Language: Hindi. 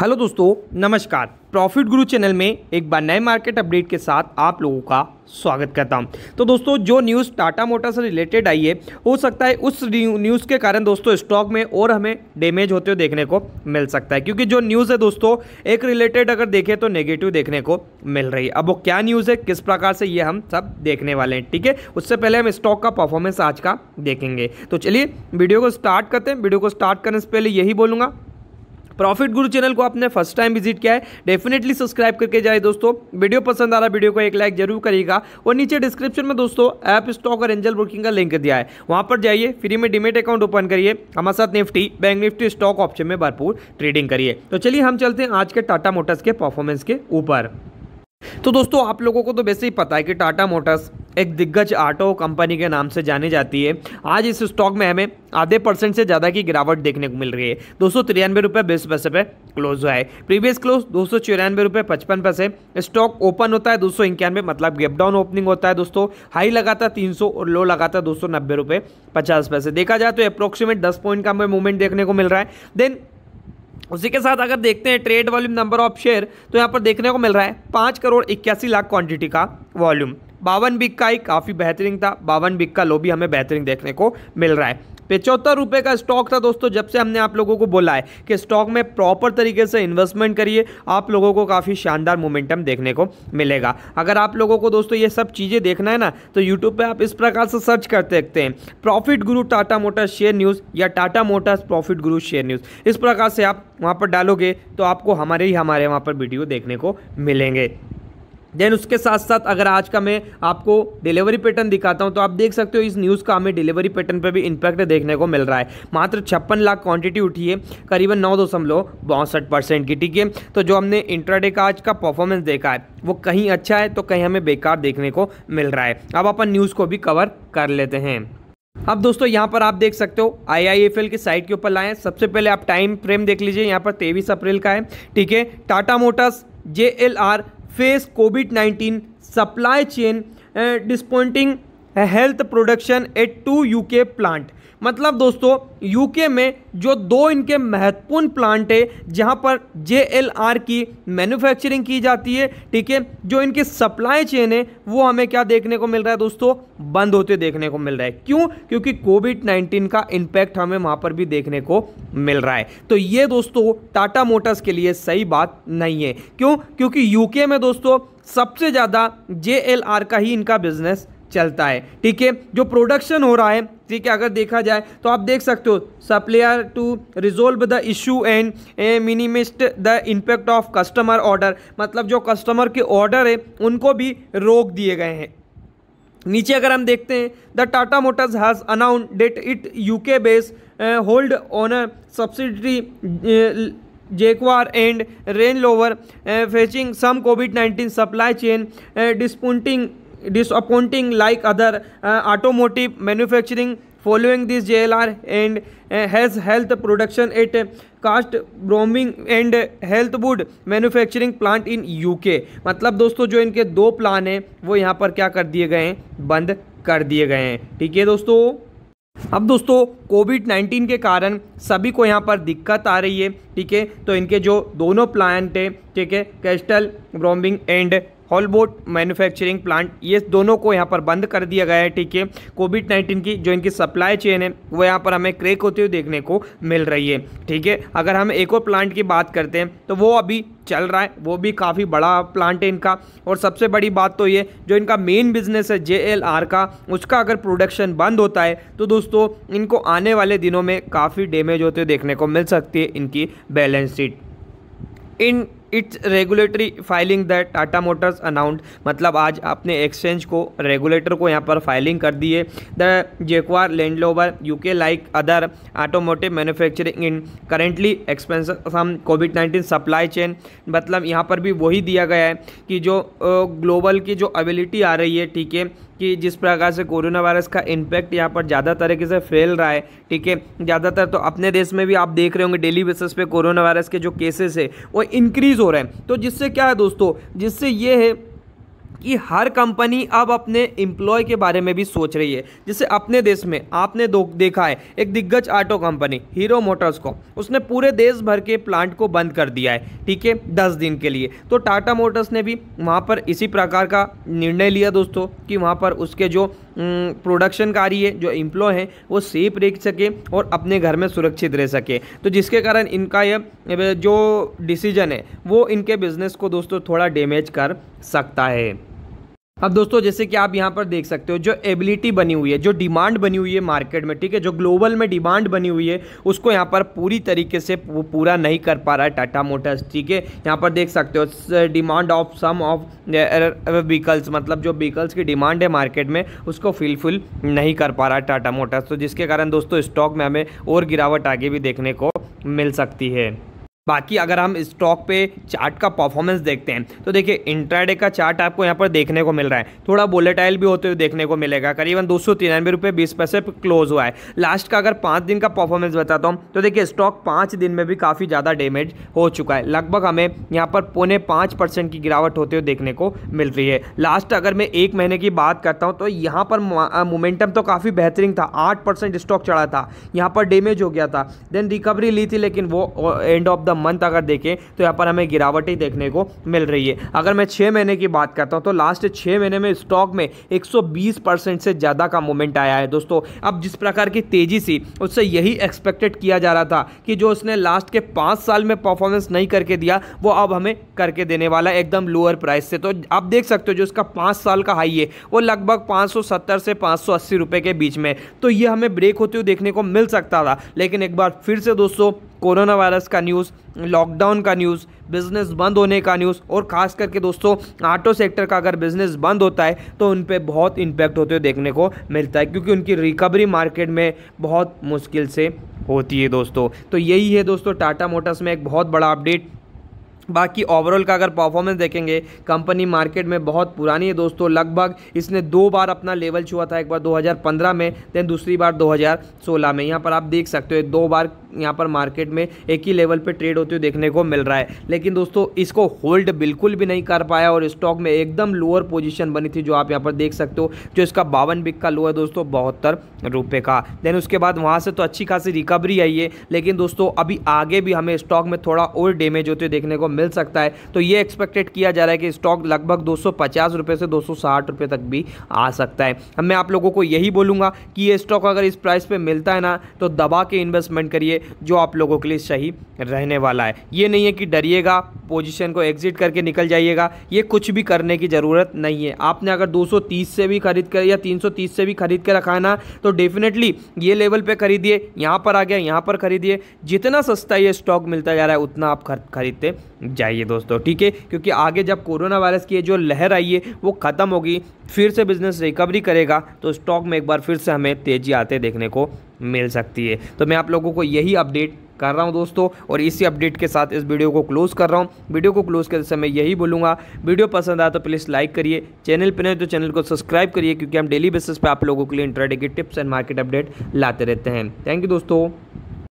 हेलो दोस्तों नमस्कार प्रॉफिट गुरु चैनल में एक बार नए मार्केट अपडेट के साथ आप लोगों का स्वागत करता हूं तो दोस्तों जो न्यूज़ टाटा मोटर से रिलेटेड आई है हो सकता है उस न्यूज़ के कारण दोस्तों स्टॉक में और हमें डैमेज होते हुए देखने को मिल सकता है क्योंकि जो न्यूज़ है दोस्तों एक रिलेटेड अगर देखें तो नेगेटिव देखने को मिल रही है अब वो क्या न्यूज़ है किस प्रकार से ये हम सब देखने वाले हैं ठीक है उससे पहले हम स्टॉक का परफॉर्मेंस आज का देखेंगे तो चलिए वीडियो को स्टार्ट करते हैं वीडियो को स्टार्ट करने से पहले यही बोलूँगा प्रॉफिट गुरु चैनल को आपने फर्स्ट टाइम विजिट किया है डेफिनेटली सब्सक्राइब करके जाए दोस्तों वीडियो पसंद आ रहा वीडियो को एक लाइक जरूर करेगा और नीचे डिस्क्रिप्शन में दोस्तों ऐप स्टॉक और एंजल ब्रोकिंग का लिंक दिया है वहाँ पर जाइए फ्री में डिमेट अकाउंट ओपन करिए हमारे साथ Nifty bank Nifty stock option में भरपूर ट्रेडिंग करिए तो चलिए हम चलते हैं आज के टाटा मोटर्स के परफॉर्मेंस के ऊपर तो दोस्तों आप लोगों को तो वैसे ही पता है कि टाटा मोटर्स एक दिग्गज ऑटो कंपनी के नाम से जानी जाती है आज इस स्टॉक में हमें आधे परसेंट से ज़्यादा की गिरावट देखने को मिल रही है दो सौ तिरानवे रुपये बीस पैसे पे क्लोज हुआ है प्रीवियस क्लोज दो सौ चौरानवे रुपये पचपन पैसे स्टॉक ओपन होता है दो सौ इक्यानवे मतलब गेप डाउन ओपनिंग होता है दोस्तों हाई लगाता है तीन सौ और लो लगाता है दो सौ नब्बे रुपये पचास पैसे देखा जाए तो अप्रोक्सीमेट दस पॉइंट का हमें मूवमेंट देखने को मिल रहा है देन उसी के साथ अगर देखते हैं trade volume number of share तो यहाँ पर देखने को मिल रहा है पाँच करोड़ इक्यासी लाख क्वांटिटी का वॉल्यूम बावन बिक का ही काफ़ी बेहतरीन था बावन बिक का लो भी हमें बेहतरीन देखने को मिल रहा है पचहत्तर रुपये का स्टॉक था दोस्तों जब से हमने आप लोगों को बोला है कि स्टॉक में प्रॉपर तरीके से इन्वेस्टमेंट करिए आप लोगों को काफ़ी शानदार मोमेंटम देखने को मिलेगा अगर आप लोगों को दोस्तों ये सब चीज़ें देखना है ना तो यूट्यूब पर आप इस प्रकार से सर्च करते देखते हैं प्रॉफिट गुरु टाटा मोटर्स शेयर न्यूज़ या टाटा मोटर्स प्रॉफिट गुरु शेयर न्यूज़ इस प्रकार से आप वहाँ पर डालोगे तो आपको हमारे ही हमारे वहाँ पर वीडियो देखने को मिलेंगे देन उसके साथ साथ अगर आज का मैं आपको डिलीवरी पैटर्न दिखाता हूं तो आप देख सकते हो इस न्यूज़ का हमें डिलीवरी पैटर्न पर भी इम्पैक्ट देखने को मिल रहा है मात्र छप्पन लाख क्वांटिटी उठी है करीबन नौ दशमलव बासठ परसेंट की ठीक है तो जो हमने इंट्राडे का आज का परफॉर्मेंस देखा है वो कहीं अच्छा है तो कहीं हमें बेकार देखने को मिल रहा है अब अपन न्यूज़ को भी कवर कर लेते हैं अब दोस्तों यहाँ पर आप देख सकते हो आईआईएफएल की साइट के ऊपर लाएं सबसे पहले आप टाइम फ्रेम देख लीजिए यहाँ पर तेईस अप्रैल का है ठीक है Tata motors J L R face covid nineteen supply chain disappointing halts production at two UK plant मतलब दोस्तों यूके में जो दो इनके महत्वपूर्ण प्लांट है जहां पर जे की मैन्युफैक्चरिंग की जाती है ठीक है जो इनकी सप्लाई चेन है वो हमें क्या देखने को मिल रहा है दोस्तों बंद होते देखने को मिल रहा है क्यों क्योंकि कोविड 19 का इम्पैक्ट हमें वहां पर भी देखने को मिल रहा है तो ये दोस्तों टाटा मोटर्स के लिए सही बात नहीं है क्यों क्योंकि यूके में दोस्तों सबसे ज़्यादा जे का ही इनका बिजनेस चलता है ठीक है जो प्रोडक्शन हो रहा है ठीक है अगर देखा जाए तो आप देख सकते हो supplier to resolve the issue and minimise the impact of customer order मतलब जो कस्टमर के ऑर्डर है उनको भी रोक दिए गए हैं नीचे अगर हम देखते हैं the Tata motors has announced it UK based wholly owned a subsidiary Jaguar and land rover facing some covid nineteen supply chain disrupting disappointing like other uh, automotive manufacturing following this JLR and uh, has halted production at uh, Castle Bromwich and Halewood manufacturing plant in UK मतलब दोस्तों जो इनके दो प्लान हैं वो यहाँ पर क्या कर दिए गए हैं बंद कर दिए गए हैं ठीक है दोस्तों अब दोस्तों कोविड 19 के कारण सभी को यहाँ पर दिक्कत आ रही है ठीक है तो इनके जो दोनों प्लांट हैं ठीक है Castle Bromwich and Halewood manufacturing plant ये दोनों को यहाँ पर बंद कर दिया गया है ठीक है कोविड नाइन्टीन की जो इनकी सप्लाई चेन है वो यहाँ पर हमें क्रेक होते हुए देखने को मिल रही है ठीक है अगर हम एक और प्लांट की बात करते हैं तो वो अभी चल रहा है वो भी काफ़ी बड़ा प्लांट है इनका और सबसे बड़ी बात तो ये जो इनका मेन बिजनेस है जे का उसका अगर प्रोडक्शन बंद होता है तो दोस्तों इनको आने वाले दिनों में काफ़ी डैमेज होते देखने को मिल सकती है इनकी balance sheet in its regulatory filing that Tata motors announced मतलब आज आपने एक्सचेंज को रेगुलेटर को यहाँ पर फाइलिंग कर दी है the Jaguar land rover UK like other automotive manufacturing in currently expense हम कोविड नाइन्टीन सप्लाई चेन मतलब यहाँ पर भी वही दिया गया है कि जो ग्लोबल की जो अवेलिटी आ रही है ठीक है कि जिस प्रकार से कोरोना वायरस का इम्पैक्ट यहाँ पर ज़्यादा तरीके से फैल रहा है ठीक है ज़्यादातर तो अपने देश में भी आप देख रहे होंगे डेली बेसिस पे कोरोना वायरस के जो केसेस है वो इंक्रीज़ हो रहे हैं तो जिससे क्या है दोस्तों जिससे ये है कि हर कंपनी अब अपने एम्प्लॉय के बारे में भी सोच रही है जैसे अपने देश में आपने देखा है एक दिग्गज ऑटो कंपनी हीरो मोटर्स को उसने पूरे देश भर के प्लांट को बंद कर दिया है ठीक है दस दिन के लिए तो टाटा मोटर्स ने भी वहाँ पर इसी प्रकार का निर्णय लिया दोस्तों कि वहाँ पर उसके जो प्रोडक्शनकारी है जो एम्प्लॉय हैं वो सेफ रह सके और अपने घर में सुरक्षित रह सके तो जिसके कारण इनका यह जो डिसीजन है वो इनके बिज़नेस को दोस्तों थोड़ा डैमेज कर सकता है अब दोस्तों जैसे कि आप यहाँ पर देख सकते हो जो एबिलिटी बनी हुई है जो डिमांड बनी हुई है मार्केट में ठीक है जो ग्लोबल में डिमांड बनी हुई है उसको यहाँ पर पूरी तरीके से वो पूरा नहीं कर पा रहा है टाटा मोटर्स ठीक है यहाँ पर देख सकते हो demand of some of vehicles मतलब जो व्हीकल्स की डिमांड है मार्केट में उसको फुलफिल नहीं कर पा रहा है टाटा मोटर्स तो जिसके कारण दोस्तों स्टॉक में हमें और गिरावट आगे भी देखने को मिल सकती है बाकी अगर हम स्टॉक पे चार्ट का परफॉर्मेंस देखते हैं तो देखिए इंट्राडे का चार्ट आपको यहाँ पर देखने को मिल रहा है थोड़ा बोलेटाइल भी होते हुए देखने को मिलेगा करीबन दो सौ तिरानवे रुपये बीस पैसे क्लोज हुआ है लास्ट का अगर पाँच दिन का परफॉर्मेंस बताता हूँ तो देखिए स्टॉक पाँच दिन में भी काफ़ी ज़्यादा डैमेज हो चुका है लगभग हमें यहाँ पर पौने पाँच परसेंट की गिरावट होते हुए देखने को मिल रही है लास्ट अगर मैं एक महीने की बात करता हूँ तो यहाँ पर मोमेंटम तो काफ़ी बेहतरीन था आठ स्टॉक चढ़ा था यहाँ पर डैमेज हो गया था देन रिकवरी ली थी लेकिन वो एंड ऑफ द मंथ अगर देखें तो यहाँ पर हमें गिरावट ही देखने को मिल रही है अगर मैं छः महीने की बात करता हूँ तो लास्ट छः महीने में स्टॉक में एक परसेंट से ज़्यादा का मूवमेंट आया है दोस्तों अब जिस प्रकार की तेज़ी सी उससे यही एक्सपेक्टेड किया जा रहा था कि जो उसने लास्ट के पाँच साल में परफॉर्मेंस नहीं करके दिया वो अब हमें करके देने वाला एकदम लोअर प्राइस से तो आप देख सकते हो जो उसका पाँच साल का हाई है वो लगभग 570 से 580 रुपए के बीच में तो ये हमें ब्रेक होते हुए देखने को मिल सकता था लेकिन एक बार फिर से दोस्तों कोरोना वायरस का न्यूज़ लॉकडाउन का न्यूज़ बिज़नेस बंद होने का न्यूज़ और ख़ास करके दोस्तों ऑटो सेक्टर का अगर बिज़नेस बंद होता है तो उन पर बहुत इम्पैक्ट होते हुए देखने को मिलता है क्योंकि उनकी रिकवरी मार्केट में बहुत मुश्किल से होती है दोस्तों तो यही है दोस्तों टाटा मोटर्स में एक बहुत बड़ा अपडेट बाकी ओवरऑल का अगर परफॉर्मेंस देखेंगे कंपनी मार्केट में बहुत पुरानी है दोस्तों लगभग इसने दो बार अपना लेवल छुआ था एक बार 2015 में देन दूसरी बार 2016 में यहाँ पर आप देख सकते हो दो बार यहाँ पर मार्केट में एक ही लेवल पे ट्रेड होते हुए देखने को मिल रहा है लेकिन दोस्तों इसको होल्ड बिल्कुल भी नहीं कर पाया और स्टॉक में एकदम लोअर पोजिशन बनी थी जो आप यहाँ पर देख सकते हो जो इसका बावन बिक का लो है दोस्तों बहत्तर रुपये का देन उसके बाद वहाँ से तो अच्छी खासी रिकवरी आई है लेकिन दोस्तों अभी आगे भी हमें स्टॉक में थोड़ा और डेमेज होते देखने को मिल मिल सकता है तो ये एक्सपेक्टेड किया जा रहा है कि स्टॉक लगभग दो रुपए से दो रुपए तक भी आ सकता है अब मैं आप लोगों को यही बोलूँगा कि ये स्टॉक अगर इस प्राइस पर मिलता है ना तो दबा के इन्वेस्टमेंट करिए जो आप लोगों के लिए सही रहने वाला है ये नहीं है कि डरिएगा पोजिशन को एग्जिट करके निकल जाइएगा ये कुछ भी करने की ज़रूरत नहीं है आपने अगर 230 से भी खरीद कर या 330 से भी खरीद के रखा है ना तो डेफिनेटली ये लेवल पे खरीदिए यहाँ पर आ गया यहाँ पर खरीदिए जितना सस्ता ये स्टॉक मिलता जा रहा है उतना आप खरीदते जाइए दोस्तों ठीक है क्योंकि आगे जब कोरोना वायरस की जो लहर आई है वो ख़त्म होगी फिर से बिजनेस रिकवरी करेगा तो स्टॉक में एक बार फिर से हमें तेज़ी आते देखने को मिल सकती है तो मैं आप लोगों को यही अपडेट कर रहा हूं दोस्तों और इसी अपडेट के साथ इस वीडियो को क्लोज़ कर रहा हूं वीडियो को क्लोज़ करते समय यही बोलूँगा वीडियो पसंद आया तो प्लीज़ लाइक करिए चैनल पर नहीं तो चैनल को सब्सक्राइब करिए क्योंकि हम डेली बेसिस पर आप लोगों के लिए इंटरडे की टिप्स एंड मार्केट अपडेट लाते रहते हैं थैंक यू दोस्तों